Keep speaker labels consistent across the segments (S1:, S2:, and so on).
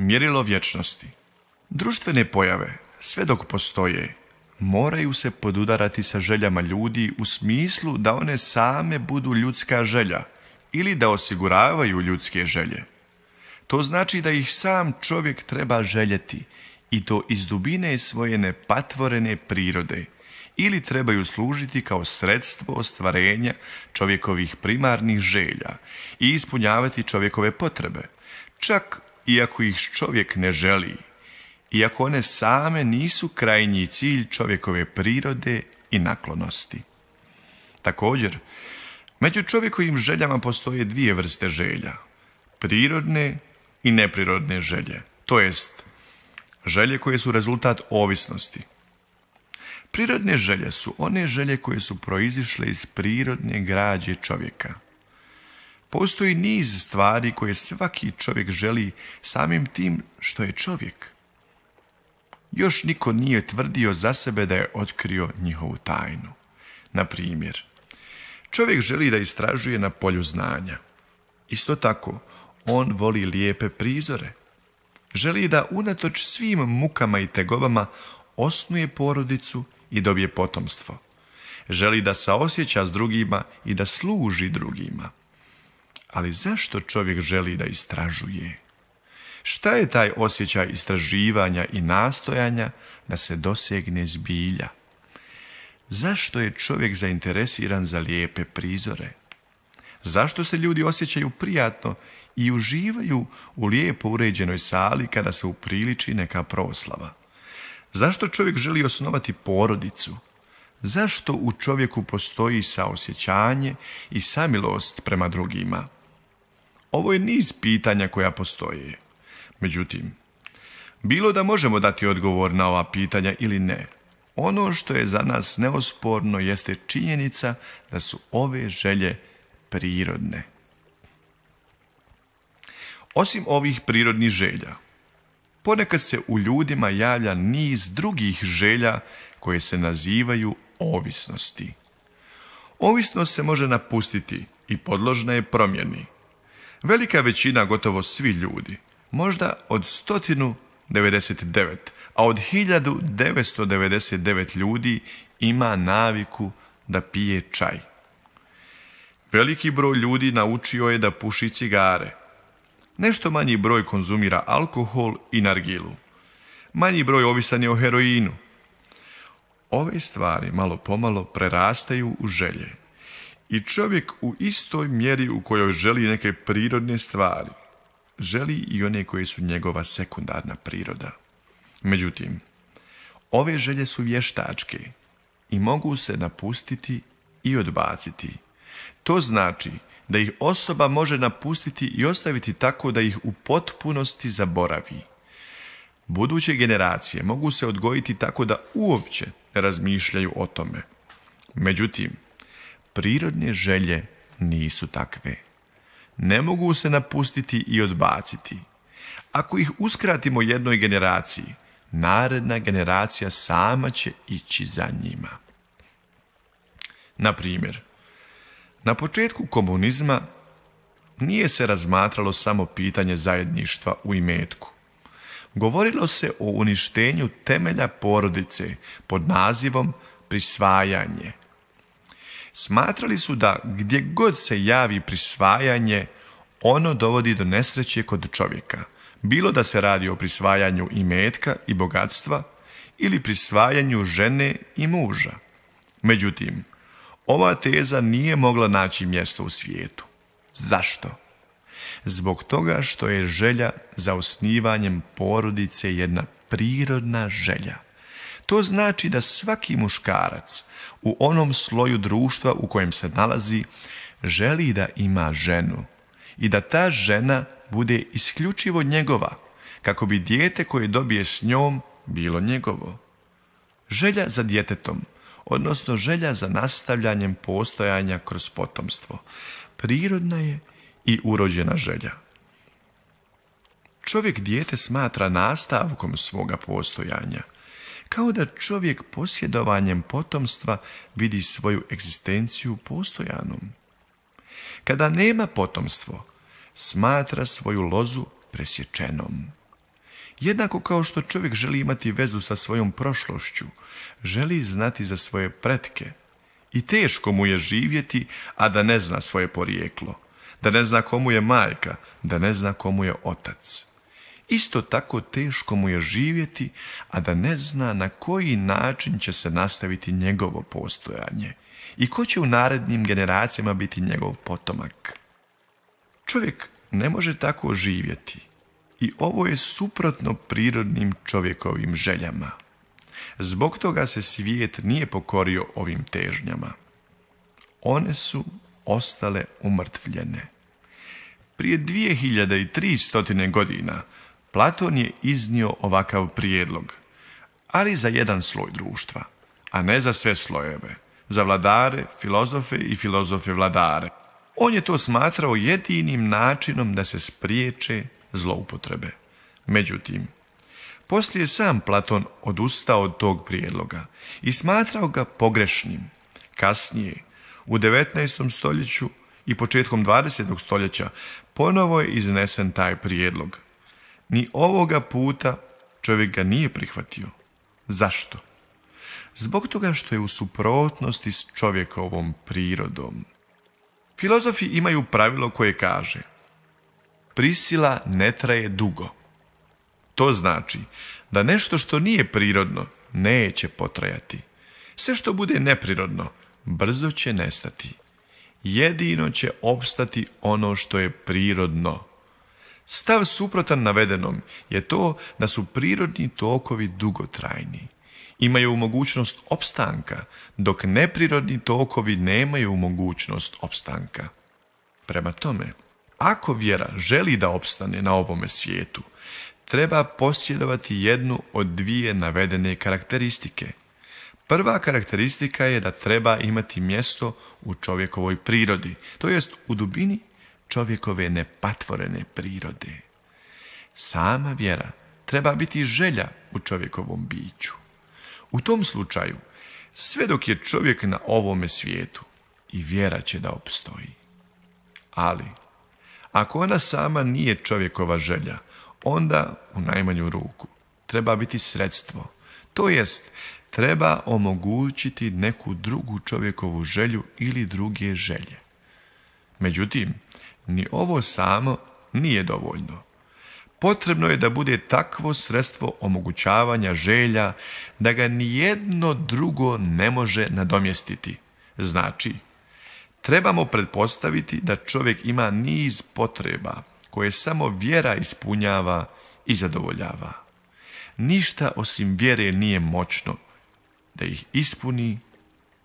S1: Mjerilo vječnosti. Društvene pojave, sve dok postoje, moraju se podudarati sa željama ljudi u smislu da one same budu ljudska želja ili da osiguravaju ljudske želje. To znači da ih sam čovjek treba željeti i to iz dubine svoje nepatvorene prirode ili trebaju služiti kao sredstvo ostvarenja čovjekovih primarnih želja i ispunjavati čovjekove potrebe, čak iako ih čovjek ne želi, iako one same nisu krajnji cilj čovjekove prirode i naklonosti. Također, među čovjekovim željama postoje dvije vrste želja, prirodne i neprirodne želje, to jest želje koje su rezultat ovisnosti. Prirodne želje su one želje koje su proizišle iz prirodne građe čovjeka – Postoji niz stvari koje svaki čovjek želi samim tim što je čovjek. Još niko nije tvrdio za sebe da je otkrio njihovu tajnu. Na primjer, čovjek želi da istražuje na polju znanja. Isto tako, on voli lijepe prizore. Želi da unatoč svim mukama i tegobama osnuje porodicu i dobije potomstvo. Želi da osjeća s drugima i da služi drugima. Ali zašto čovjek želi da istražuje? Šta je taj osjećaj istraživanja i nastojanja da se dosegne zbilja? Zašto je čovjek zainteresiran za lijepe prizore? Zašto se ljudi osjećaju prijatno i uživaju u lijepo uređenoj sali kada se upriliči neka proslava? Zašto čovjek želi osnovati porodicu? Zašto u čovjeku postoji saosjećanje i samilost prema drugima? Ovo je niz pitanja koja postoje. Međutim, bilo da možemo dati odgovor na ova pitanja ili ne, ono što je za nas neosporno jeste činjenica da su ove želje prirodne. Osim ovih prirodnih želja, ponekad se u ljudima javlja niz drugih želja koje se nazivaju ovisnosti. Ovisnost se može napustiti i podložna je promjeni. Velika većina, gotovo svi ljudi, možda od 199, a od 1999 ljudi ima naviku da pije čaj. Veliki broj ljudi naučio je da puši cigare. Nešto manji broj konzumira alkohol i nargilu. Manji broj ovisan je o heroinu. Ove stvari malo pomalo prerastaju u želje i čovjek u istoj mjeri u kojoj želi neke prirodne stvari, želi i one koje su njegova sekundarna priroda. Međutim, ove želje su vještačke i mogu se napustiti i odbaciti. To znači da ih osoba može napustiti i ostaviti tako da ih u potpunosti zaboravi. Buduće generacije mogu se odgojiti tako da uopće razmišljaju o tome. Međutim, prirodne želje nisu takve. Ne mogu se napustiti i odbaciti. Ako ih uskratimo jednoj generaciji, naredna generacija sama će ići za njima. Na primjer, na početku komunizma nije se razmatralo samo pitanje zajedništva u imetku. Govorilo se o uništenju temelja porodice pod nazivom prisvajanje, Smatrali su da gdje god se javi prisvajanje, ono dovodi do nesreće kod čovjeka. Bilo da se radi o prisvajanju imetka i bogatstva ili prisvajanju žene i muža. Međutim, ova teza nije mogla naći mjesto u svijetu. Zašto? Zbog toga što je želja za osnivanjem porodice jedna prirodna želja. To znači da svaki muškarac u onom sloju društva u kojem se nalazi želi da ima ženu i da ta žena bude isključivo njegova, kako bi dijete koje dobije s njom bilo njegovo. Želja za djetetom, odnosno želja za nastavljanjem postojanja kroz potomstvo, prirodna je i urođena želja. Čovjek dijete smatra nastavkom svoga postojanja – kao da čovjek posjedovanjem potomstva vidi svoju egzistenciju postojanom. Kada nema potomstvo, smatra svoju lozu presječenom. Jednako kao što čovjek želi imati vezu sa svojom prošlošću, želi znati za svoje pretke. I teško mu je živjeti, a da ne zna svoje porijeklo, da ne zna komu je majka, da ne zna komu je otac. Isto tako teško mu je živjeti, a da ne zna na koji način će se nastaviti njegovo postojanje i ko će u narednim generacijama biti njegov potomak. Čovjek ne može tako živjeti i ovo je suprotno prirodnim čovjekovim željama. Zbog toga se svijet nije pokorio ovim težnjama. One su ostale umrtvljene. Prije 2300 godina Platon je iznio ovakav prijedlog, ali za jedan sloj društva, a ne za sve slojeve, za vladare, filozofe i filozofe vladare. On je to smatrao jedinim načinom da se spriječe zloupotrebe. Međutim, poslije sam Platon odustao od tog prijedloga i smatrao ga pogrešnim. Kasnije, u 19. stoljeću i početkom 20. stoljeća, ponovo je iznesen taj prijedlog – ni ovoga puta čovjek ga nije prihvatio. Zašto? Zbog toga što je u suprotnosti s čovjekovom prirodom. Filozofi imaju pravilo koje kaže prisila ne traje dugo. To znači da nešto što nije prirodno neće potrajati. Sve što bude neprirodno brzo će nestati. Jedino će opstati ono što je prirodno. Stav suprotan navedenom je to da su prirodni tokovi dugotrajni. Imaju mogućnost opstanka, dok neprirodni tokovi nemaju mogućnost opstanka. Prema tome, ako vjera želi da opstane na ovome svijetu, treba posjedovati jednu od dvije navedene karakteristike. Prva karakteristika je da treba imati mjesto u čovjekovoj prirodi, to jest u dubini čovjekove nepatvorene prirode. Sama vjera treba biti želja u čovjekovom biću. U tom slučaju, sve dok je čovjek na ovome svijetu, i vjera će da opstoji. Ali, ako ona sama nije čovjekova želja, onda, u najmanju ruku, treba biti sredstvo. To jest, treba omogućiti neku drugu čovjekovu želju ili druge želje. Međutim, ni ovo samo nije dovoljno. Potrebno je da bude takvo sredstvo omogućavanja želja da ga nijedno drugo ne može nadomjestiti. Znači, trebamo pretpostaviti da čovjek ima niz potreba koje samo vjera ispunjava i zadovoljava. Ništa osim vjere nije moćno da ih ispuni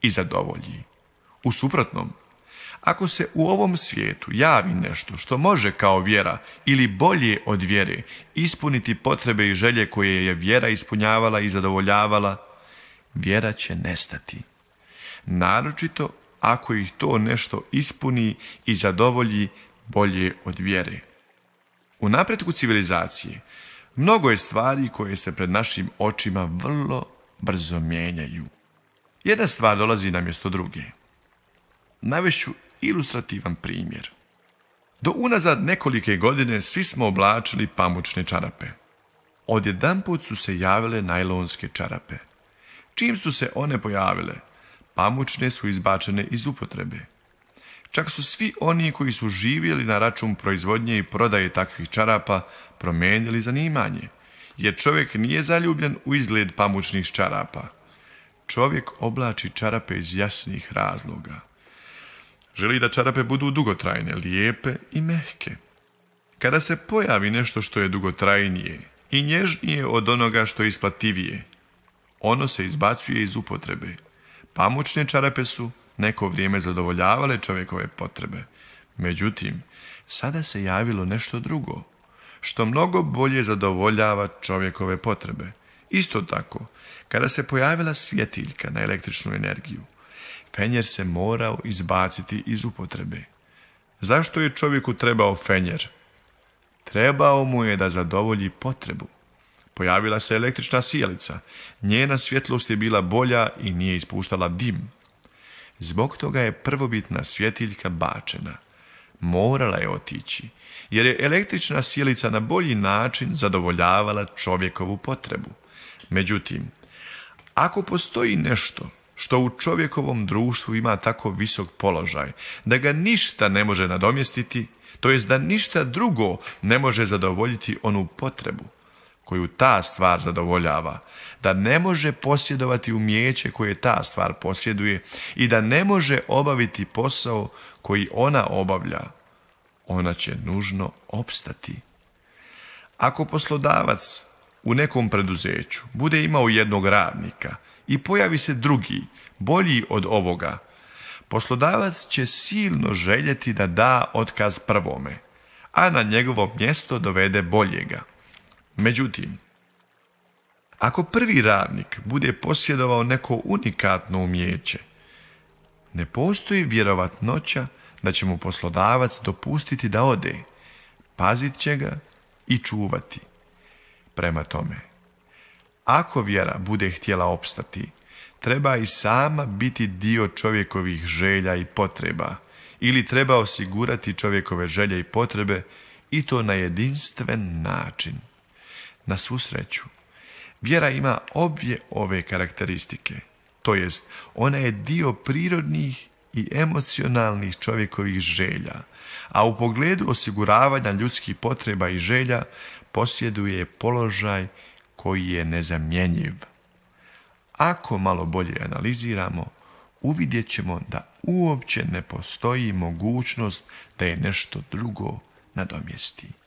S1: i zadovolji. U suprotnom, ako se u ovom svijetu javi nešto što može kao vjera ili bolje od vjere ispuniti potrebe i želje koje je vjera ispunjavala i zadovoljavala, vjera će nestati. Naročito ako ih to nešto ispuni i zadovolji bolje od vjere. U napretku civilizacije mnogo je stvari koje se pred našim očima vrlo brzo mijenjaju. Jedna stvar dolazi na mjesto druge navešću ilustrativan primjer. Do unazad nekolike godine svi smo oblačili pamučne čarape. Odjedanput su se javile najlonske čarape. Čim su se one pojavile, pamučne su izbačene iz upotrebe. Čak su svi oni koji su živjeli na račun proizvodnje i prodaje takvih čarapa promijenili zanimanje, jer čovjek nije zaljubljen u izgled pamučnih čarapa. Čovjek oblači čarape iz jasnih razloga. Želi da čarape budu dugotrajne, lijepe i mehke. Kada se pojavi nešto što je dugotrajnije i nježnije od onoga što je isplativije, ono se izbacuje iz upotrebe. Pamučne čarape su neko vrijeme zadovoljavale čovjekove potrebe. Međutim, sada se javilo nešto drugo, što mnogo bolje zadovoljava čovjekove potrebe. Isto tako, kada se pojavila svjetiljka na električnu energiju, fenjer se morao izbaciti iz upotrebe. Zašto je čovjeku trebao fenjer? Trebao mu je da zadovolji potrebu. Pojavila se električna sjelica. Njena svjetlost je bila bolja i nije ispuštala dim. Zbog toga je prvobitna svjetiljka bačena. Morala je otići, jer je električna sjelica na bolji način zadovoljavala čovjekovu potrebu. Međutim, ako postoji nešto što u čovjekovom društvu ima tako visok položaj, da ga ništa ne može nadomjestiti, to jest da ništa drugo ne može zadovoljiti onu potrebu koju ta stvar zadovoljava, da ne može posjedovati umijeće koje ta stvar posjeduje i da ne može obaviti posao koji ona obavlja, ona će nužno opstati. Ako poslodavac u nekom preduzeću bude imao jednog radnika, i pojavi se drugi, bolji od ovoga, poslodavac će silno željeti da da otkaz prvome, a na njegovo mjesto dovede boljega. Međutim, ako prvi radnik bude posjedovao neko unikatno umijeće, ne postoji vjerovatnoća da će mu poslodavac dopustiti da ode, pazit će ga i čuvati. Prema tome, ako vjera bude htjela opstati, treba i sama biti dio čovjekovih želja i potreba ili treba osigurati čovjekove želje i potrebe i to na jedinstven način. Na svu sreću, vjera ima obje ove karakteristike, to jest ona je dio prirodnih i emocionalnih čovjekovih želja, a u pogledu osiguravanja ljudskih potreba i želja posjeduje položaj koji je nezamjenjiv. Ako malo bolje analiziramo, uvidjet ćemo da uopće ne postoji mogućnost da je nešto drugo nadomjesti.